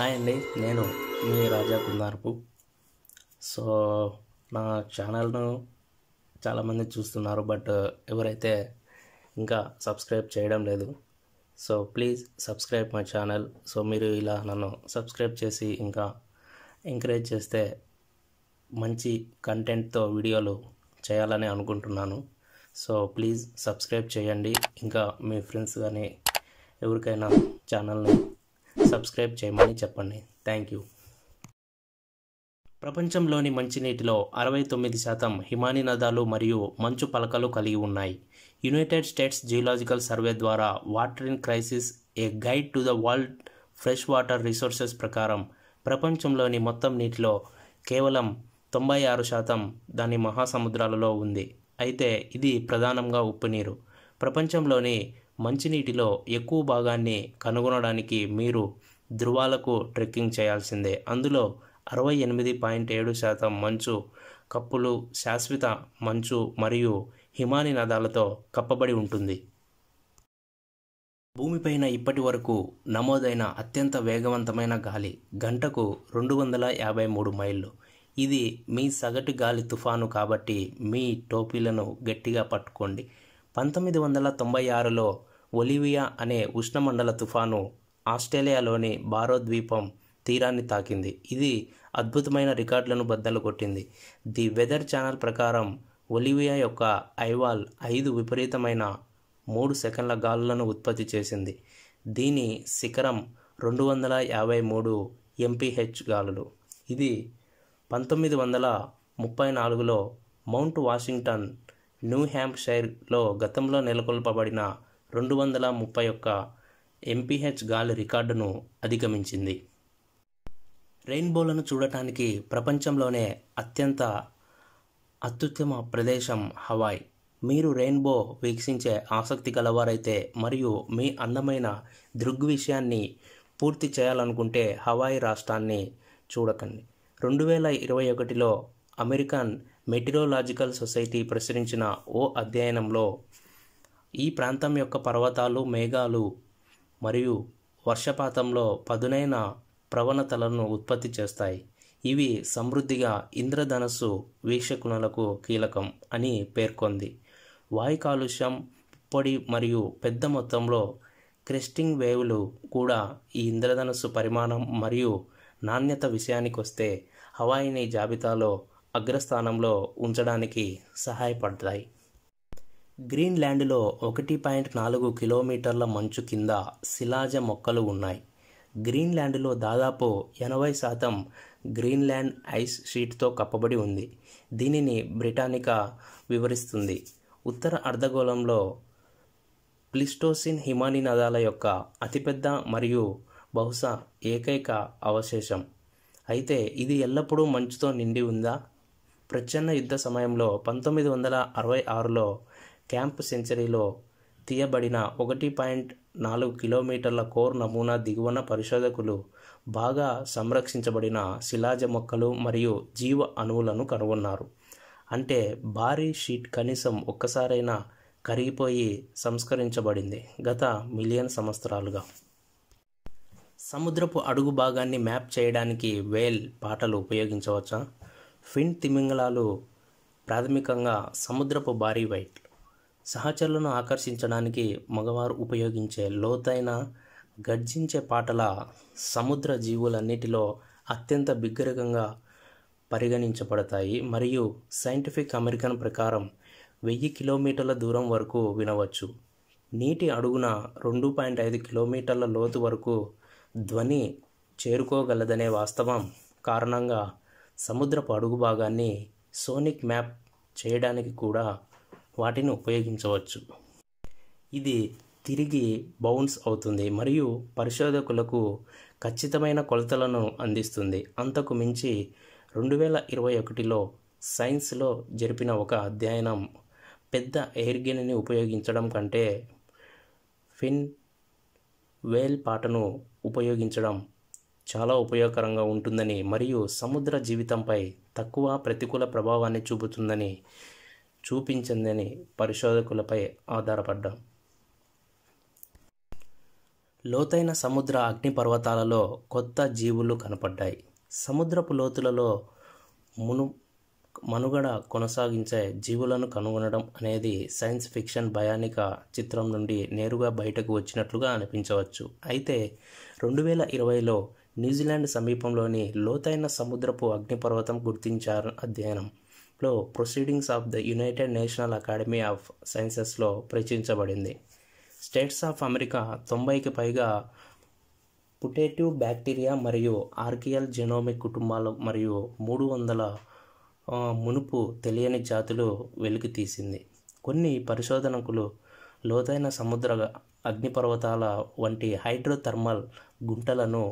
hi అండి నేను మీ రాజా కుందార్పు so నా ఛానల్ను చాలామంది చూస్తున్నారు బట్ ఎవరైతే ఇంకా సబ్స్క్రైబ్ చేయడం లేదు so please subscribe my channel so మీరు ఇలా నన్ను సబ్స్క్రైబ్ చేసి ఇంకా ఎంకరేజ్ చేస్తే మంచి కంటెంట్తో వీడియోలు చేయాలని అనుకుంటున్నాను సో ప్లీజ్ సబ్స్క్రైబ్ చేయండి ఇంకా మీ ఫ్రెండ్స్ కానీ ఎవరికైనా ఛానల్ని సబ్స్క్రైబ్ చేయమని చెప్పండి థ్యాంక్ యూ ప్రపంచంలోని మంచినీటిలో అరవై తొమ్మిది శాతం హిమాని నదాలు మరియు మంచు పలకలు కలిగి ఉన్నాయి యునైటెడ్ స్టేట్స్ జియోలాజికల్ సర్వే ద్వారా water in crisis a guide to the world fresh water resources ప్రకారం ప్రపంచంలోని మొత్తం నీటిలో కేవలం తొంభై ఆరు శాతం దాని మహాసముద్రాలలో ఉంది అయితే ఇది ప్రధానంగా ఉప్పునీరు ప్రపంచంలోని మంచినీటిలో ఎక్కువ భాగాన్ని కనుగొనడానికి మీరు ధృవాలకు ట్రెక్కింగ్ చేయాల్సిందే అందులో అరవై ఎనిమిది పాయింట్ ఏడు శాతం మంచు కప్పులు శాశ్వత మంచు మరియు హిమాని నదాలతో కప్పబడి ఉంటుంది భూమిపైన ఇప్పటి వరకు నమోదైన అత్యంత వేగవంతమైన గాలి గంటకు రెండు వందల యాభై మూడు మైళ్ళు ఇది మీ సగటు గాలి తుఫాను కాబట్టి మీ టోపీలను గట్టిగా పట్టుకోండి పంతొమ్మిది వందల తొంభై ఆరులో ఒలివియా అనే ఉష్ణమండల తుఫాను ఆస్ట్రేలియాలోని బారో ద్వీపం తీరాన్ని తాకింది ఇది అద్భుతమైన రికార్డులను బద్దలు కొట్టింది ది వెదర్ ఛానల్ ప్రకారం ఒలివియా యొక్క ఐవాల్ ఐదు విపరీతమైన మూడు సెకండ్ల గాలులను ఉత్పత్తి చేసింది దీని శిఖరం రెండు వందల యాభై మూడు ఎంపీహెచ్ గాలులు ఇది పంతొమ్మిది వందల ముప్పై నాలుగులో మౌంట్ వాషింగ్టన్ న్యూ హ్యాంప్షైర్లో గతంలో నెలకొల్పబడిన రెండు వందల ముప్పై ఒక్క ఎంపీహెచ్ గాలి రికార్డును అధిగమించింది రెయిన్బోలను చూడటానికి ప్రపంచంలోనే అత్యంత అత్యుత్తమ ప్రదేశం హవాయ్ మీరు రెయిన్బో వీక్షించే ఆసక్తి గలవారైతే మరియు మీ అందమైన దృగ్విషయాన్ని పూర్తి చేయాలనుకుంటే హవాయి రాష్ట్రాన్ని చూడకండి రెండు వేల ఇరవై ఒకటిలో అమెరికన్ మెటిరోలాజికల్ సొసైటీ ప్రచురించిన ఓ అధ్యయనంలో ఈ ప్రాంతం యొక్క పర్వతాలు మేఘాలు మరియు వర్షపాతంలో పదునైన ప్రవణతలను ఉత్పత్తి చేస్తాయి ఇవి సమృద్ధిగా ఇంద్రధనస్సు వీక్షకునులకు కీలకం అని పేర్కొంది వాయు కాలుష్యం పొడి మరియు పెద్ద మొత్తంలో క్రెస్టింగ్ వేవ్లు కూడా ఈ ఇంద్రధనస్సు పరిమాణం మరియు నాణ్యత విషయానికొస్తే హవాయిని జాబితాలో అగ్రస్థానంలో ఉంచడానికి సహాయపడతాయి గ్రీన్ల్యాండ్లో ఒకటి పాయింట్ నాలుగు కిలోమీటర్ల మంచు కింద శిలాజ మొక్కలు ఉన్నాయి గ్రీన్ల్యాండ్లో దాదాపు ఎనభై శాతం గ్రీన్ల్యాండ్ ఐస్ షీట్తో కప్పబడి ఉంది దీనిని బ్రిటానికా వివరిస్తుంది ఉత్తర అర్ధగోళంలో ప్లిస్టోసిన్ హిమాని నదాల యొక్క అతిపెద్ద మరియు బహుశా ఏకైక అవశేషం అయితే ఇది ఎల్లప్పుడూ మంచుతో నిండి ఉందా ప్రచ్ఛన్న యుద్ధ సమయంలో పంతొమ్మిది వందల అరవై ఆరులో క్యాంప్ సెంచరీలో తీయబడిన ఒకటి పాయింట్ నాలుగు కిలోమీటర్ల కోర్ నమూనా దిగువన పరిశోధకులు బాగా సంరక్షించబడిన శిలాజ మొక్కలు మరియు జీవ అణువులను కనుగొన్నారు అంటే భారీ షీట్ కనీసం ఒక్కసారైనా కరిగిపోయి సంస్కరించబడింది గత మిలియన్ సంవత్సరాలుగా సముద్రపు అడుగు భాగాన్ని మ్యాప్ చేయడానికి వేల్ పాటలు ఉపయోగించవచ్చా ఫిన్ తిమింగలాలు ప్రాథమికంగా సముద్రపు భారీ వైట్ సహచరులను ఆకర్షించడానికి మగవారు ఉపయోగించే లోతైన గర్జించే పాటల సముద్ర జీవులన్నిటిలో అత్యంత బిగ్గరకంగా పరిగణించబడతాయి మరియు సైంటిఫిక్ అమెరికన్ ప్రకారం వెయ్యి కిలోమీటర్ల దూరం వరకు వినవచ్చు నీటి అడుగున రెండు పాయింట్ ఐదు కిలోమీటర్ల లోతు వరకు ధ్వని చేరుకోగలదనే వాస్తవం కారణంగా సముద్రపు అడుగు భాగాన్ని సోనిక్ మ్యాప్ చేయడానికి కూడా వాటిని ఉపయోగించవచ్చు ఇది తిరిగి బౌన్స్ అవుతుంది మరియు పరిశోధకులకు ఖచ్చితమైన కొలతలను అందిస్తుంది అంతకు మించి రెండు వేల ఇరవై ఒకటిలో సైన్స్లో జరిపిన ఒక అధ్యయనం పెద్ద ఎయిర్గెన్ని ఉపయోగించడం కంటే ఫిన్ వేల్ పాటను ఉపయోగించడం చాలా ఉపయోగకరంగా ఉంటుందని మరియు సముద్ర జీవితంపై తక్కువ ప్రతికూల ప్రభావాన్ని చూపుతుందని చూపించిందని పరిశోధకులపై ఆధారపడ్డాం లోతైన సముద్ర అగ్నిపర్వతాలలో కొత్త జీవులు కనపడ్డాయి సముద్రపు లోతులలో మును మనుగడ కొనసాగించే జీవులను కనుగొనడం అనేది సైన్స్ ఫిక్షన్ భయానిక చిత్రం నుండి నేరుగా బయటకు వచ్చినట్లుగా అనిపించవచ్చు అయితే రెండు వేల ఇరవైలో న్యూజిలాండ్ సమీపంలోని లోతైన సముద్రపు అగ్నిపర్వతం గుర్తించారు అధ్యయనం లో proceedings of the United National Academy of సైన్సెస్లో ప్రచురించబడింది స్టేట్స్ ఆఫ్ అమెరికా తొంభైకి పైగా పుటేటివ్ బ్యాక్టీరియా మరియు ఆర్కియల్ జెనోమిక్ కుటుంబాలు మరియు మూడు వందల మునుపు తెలియని జాతులు వెలికి తీసింది కొన్ని పరిశోధనకులు లోతైన సముద్ర అగ్నిపర్వతాల వంటి హైడ్రోథర్మల్ గుంటలను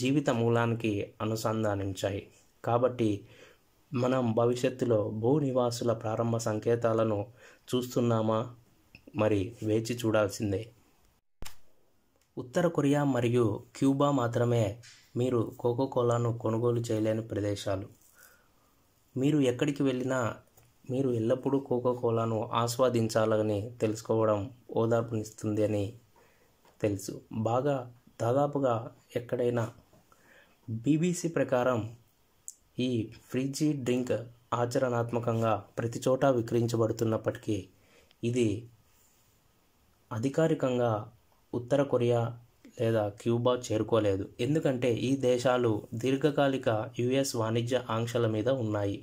జీవిత మూలానికి అనుసంధానించాయి కాబట్టి మనం భవిష్యత్తులో భూ నివాసుల ప్రారంభ సంకేతాలను చూస్తున్నామా మరి వేచి చూడాల్సిందే ఉత్తర కొరియా మరియు క్యూబా మాత్రమే మీరు కోకో కోలాను కొనుగోలు చేయలేని ప్రదేశాలు మీరు ఎక్కడికి వెళ్ళినా మీరు ఎల్లప్పుడూ కోకో కోలాను ఆస్వాదించాలని తెలుసుకోవడం ఓదార్పునిస్తుంది అని తెలుసు బాగా దాదాపుగా ఎక్కడైనా బీబీసీ ప్రకారం ఈ ఫ్రీజీ డ్రింక్ ఆచరణాత్మకంగా ప్రతి చోట విక్రయించబడుతున్నప్పటికీ ఇది అధికారికంగా ఉత్తర కొరియా లేదా క్యూబా చేరుకోలేదు ఎందుకంటే ఈ దేశాలు దీర్ఘకాలిక యుఎస్ వాణిజ్య ఆంక్షల మీద ఉన్నాయి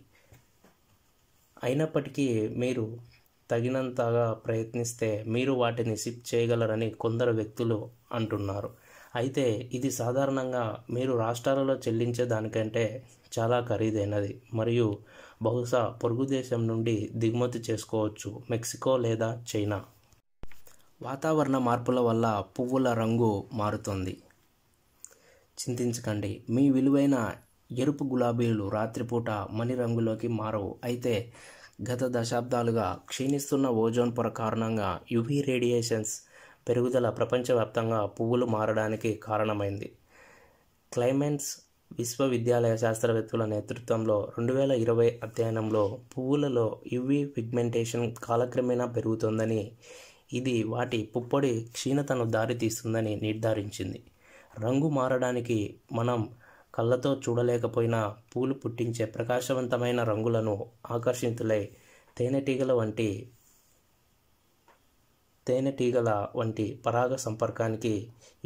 అయినప్పటికీ మీరు తగినంతగా ప్రయత్నిస్తే మీరు వాటిని సిప్ చేయగలరని కొందరు వ్యక్తులు అంటున్నారు అయితే ఇది సాధారణంగా మీరు రాష్ట్రాలలో చెల్లించే దానికంటే చాలా ఖరీదైనది మరియు బహుశా పొరుగు దేశం నుండి దిగుమతి చేసుకోవచ్చు మెక్సికో లేదా చైనా వాతావరణ మార్పుల వల్ల పువ్వుల రంగు మారుతుంది చింతించకండి మీ విలువైన ఎరుపు గులాబీలు రాత్రిపూట మణి రంగులోకి మారవు అయితే గత దశాబ్దాలుగా క్షీణిస్తున్న ఓజోన్ పొర కారణంగా యువీ రేడియేషన్స్ పెరుగుదల ప్రపంచవ్యాప్తంగా పువ్వులు మారడానికి కారణమైంది క్లైమెంట్స్ విశ్వవిద్యాలయ శాస్త్రవేత్తల నేతృత్వంలో రెండు వేల ఇరవై అధ్యయనంలో పువ్వులలో యువి పిగ్మెంటేషన్ కాలక్రమేణా పెరుగుతుందని ఇది వాటి పుప్పొడి క్షీణతను దారితీస్తుందని నిర్ధారించింది రంగు మారడానికి మనం కళ్ళతో చూడలేకపోయినా పూలు పుట్టించే ప్రకాశవంతమైన రంగులను ఆకర్షితులై తేనెటీగల వంటి తేనెటీగల వంటి పరాగ సంపర్కానికి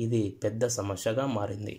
ఇది పెద్ద సమస్యగా మారింది